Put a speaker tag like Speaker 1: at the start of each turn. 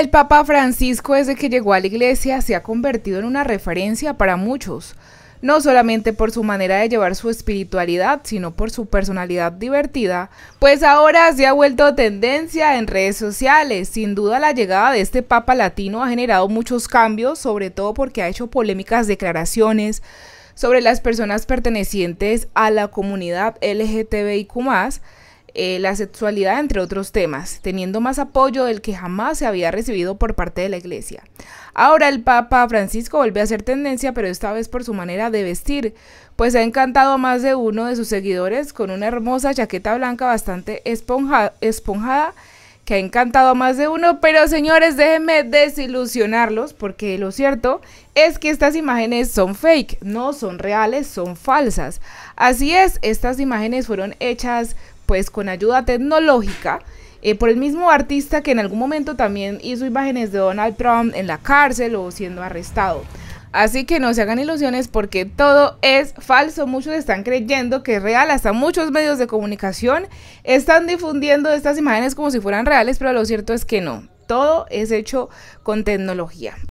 Speaker 1: El Papa Francisco desde que llegó a la iglesia se ha convertido en una referencia para muchos, no solamente por su manera de llevar su espiritualidad, sino por su personalidad divertida, pues ahora se ha vuelto tendencia en redes sociales. Sin duda la llegada de este Papa Latino ha generado muchos cambios, sobre todo porque ha hecho polémicas declaraciones sobre las personas pertenecientes a la comunidad LGTBIQ eh, la sexualidad, entre otros temas, teniendo más apoyo del que jamás se había recibido por parte de la Iglesia. Ahora el Papa Francisco vuelve a hacer tendencia, pero esta vez por su manera de vestir, pues ha encantado a más de uno de sus seguidores con una hermosa chaqueta blanca bastante esponjada que ha encantado a más de uno, pero señores, déjenme desilusionarlos, porque lo cierto es que estas imágenes son fake, no son reales, son falsas. Así es, estas imágenes fueron hechas pues con ayuda tecnológica, eh, por el mismo artista que en algún momento también hizo imágenes de Donald Trump en la cárcel o siendo arrestado. Así que no se hagan ilusiones porque todo es falso. Muchos están creyendo que es real. Hasta muchos medios de comunicación están difundiendo estas imágenes como si fueran reales, pero lo cierto es que no. Todo es hecho con tecnología.